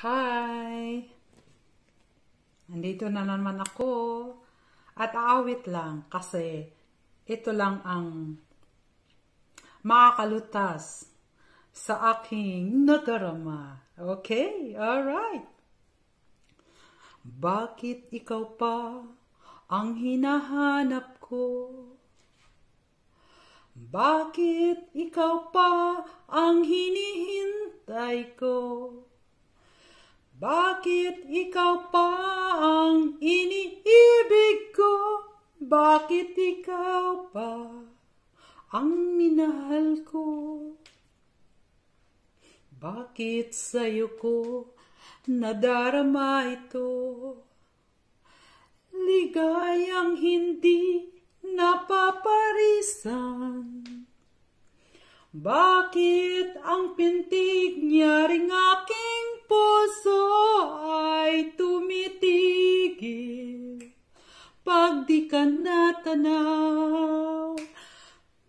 Hi! Nandito na naman ako. At aawit ah, lang kasi ito lang ang makakalutas sa aking nadarama. Okay, alright. Bakit ikaw pa ang hinahanap ko? Bakit ikaw pa ang hinihintay ko? Bakit ikaw pa ang iniibig ko? Bakit ikaw pa ang minahal ko? Bakit sa'yo ko nadarama ito? Ligayang hindi napaparisan. Bakit ang pintig niya ring akin? pag di ka natanaw.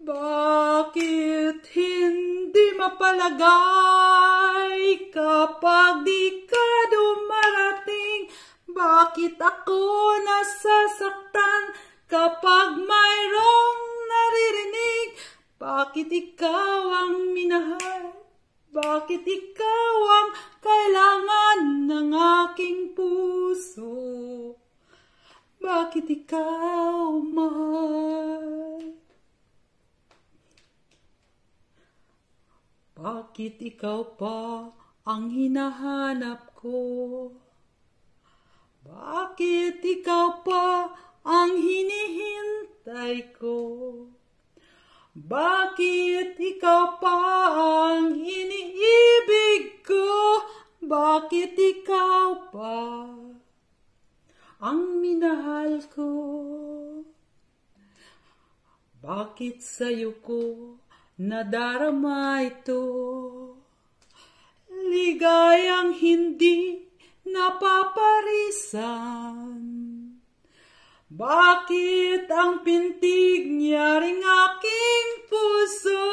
Bakit hindi mapalagay kapag di ka dumarating? Bakit ako nasasaktan kapag mayroong naririnig? Bakit ikaw ang minahal? Bakit ikaw ang kailangan bakit ikaw, mahal? Bakit ikaw pa ang hinahanap ko? Bakit ikaw pa ang hinihintay ko? Bakit ikaw pa minahal ko. Bakit sa'yo ko nadarama ito? Ligayang hindi napaparisan. Bakit ang pintig niya ring aking puso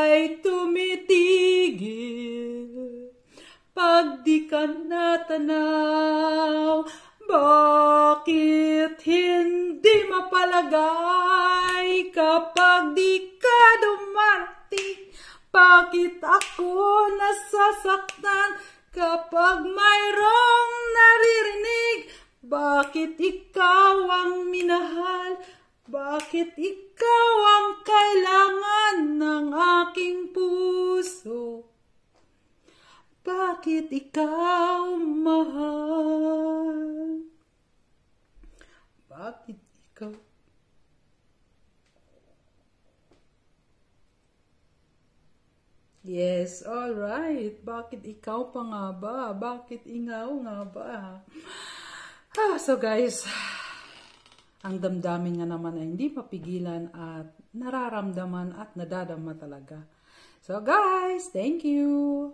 ay tumitigil? Pag di ka natanaw, bakit hindi mapalagay kapag di ka dumating? Bakit ako nasasaktan kapag mayroong naririnig? Bakit ikaw ang minahal? Bakit ikaw ang kailangan ng aking puso? Bakit ikaw mahal? go. Yes, all right. Bakit ikaw pa nga ba? Bakit ingaw nga ba? Ah, so guys, ang damdamin nga naman ay hindi mapigilan at nararamdaman at nadadama talaga. So guys, thank you!